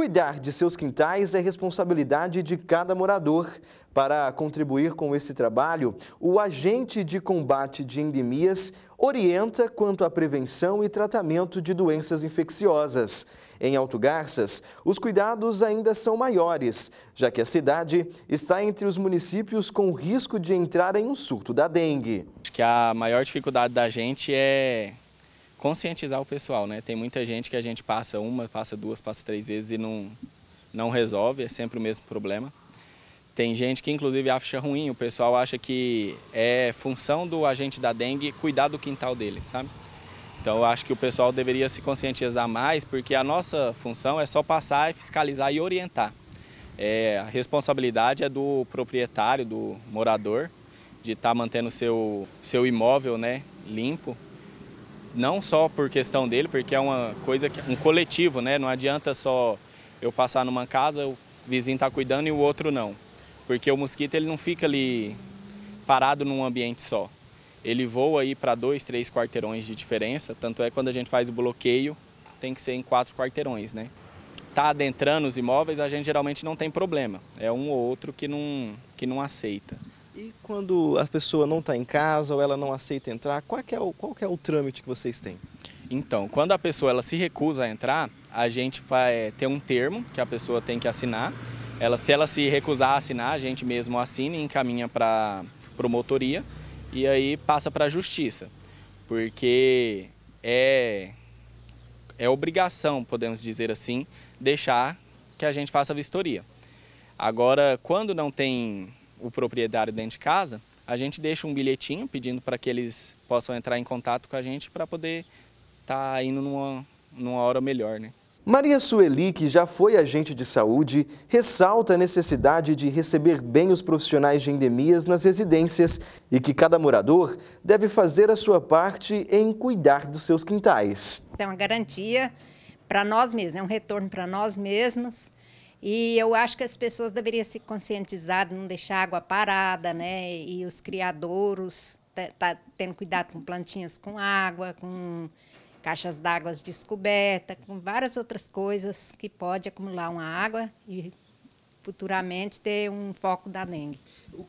Cuidar de seus quintais é responsabilidade de cada morador. Para contribuir com esse trabalho, o agente de combate de endemias orienta quanto à prevenção e tratamento de doenças infecciosas. Em Alto Garças, os cuidados ainda são maiores, já que a cidade está entre os municípios com risco de entrar em um surto da dengue. Acho que a maior dificuldade da gente é conscientizar o pessoal, né? Tem muita gente que a gente passa uma, passa duas, passa três vezes e não, não resolve, é sempre o mesmo problema. Tem gente que inclusive acha ruim, o pessoal acha que é função do agente da dengue cuidar do quintal dele, sabe? Então eu acho que o pessoal deveria se conscientizar mais, porque a nossa função é só passar, fiscalizar e orientar. É, a responsabilidade é do proprietário, do morador, de estar tá mantendo seu seu imóvel, né, limpo não só por questão dele, porque é uma coisa, um coletivo, né? Não adianta só eu passar numa casa, o vizinho está cuidando e o outro não. Porque o mosquito ele não fica ali parado num ambiente só. Ele voa aí para dois, três quarteirões de diferença, tanto é quando a gente faz o bloqueio, tem que ser em quatro quarteirões, né? Tá adentrando os imóveis, a gente geralmente não tem problema. É um ou outro que não, que não aceita. E quando a pessoa não está em casa ou ela não aceita entrar, qual é, o, qual é o trâmite que vocês têm? Então, quando a pessoa ela se recusa a entrar, a gente vai é, ter um termo que a pessoa tem que assinar. Ela, se ela se recusar a assinar, a gente mesmo assina e encaminha para promotoria e aí passa para a justiça, porque é, é obrigação, podemos dizer assim, deixar que a gente faça a vistoria. Agora, quando não tem o proprietário dentro de casa, a gente deixa um bilhetinho pedindo para que eles possam entrar em contato com a gente para poder estar tá indo numa, numa hora melhor, né? Maria Sueli, que já foi agente de saúde, ressalta a necessidade de receber bem os profissionais de endemias nas residências e que cada morador deve fazer a sua parte em cuidar dos seus quintais. É uma garantia para nós mesmos, é um retorno para nós mesmos e eu acho que as pessoas deveriam se conscientizar, de não deixar água parada, né? E os criadouros tá tendo cuidado com plantinhas com água, com caixas d'água descoberta, com várias outras coisas que pode acumular uma água e futuramente ter um foco da dengue.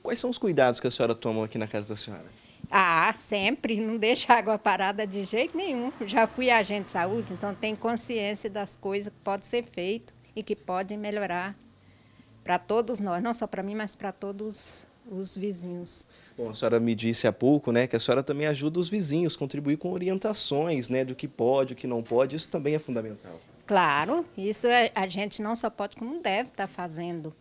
Quais são os cuidados que a senhora toma aqui na casa da senhora? Ah, sempre, não deixa a água parada de jeito nenhum. Já fui agente de saúde, então tem consciência das coisas que pode ser feito e que pode melhorar para todos nós, não só para mim, mas para todos os vizinhos. Bom, a senhora me disse há pouco, né, que a senhora também ajuda os vizinhos, contribuir com orientações, né, do que pode, o que não pode, isso também é fundamental. Claro, isso é, a gente não só pode como deve estar tá fazendo.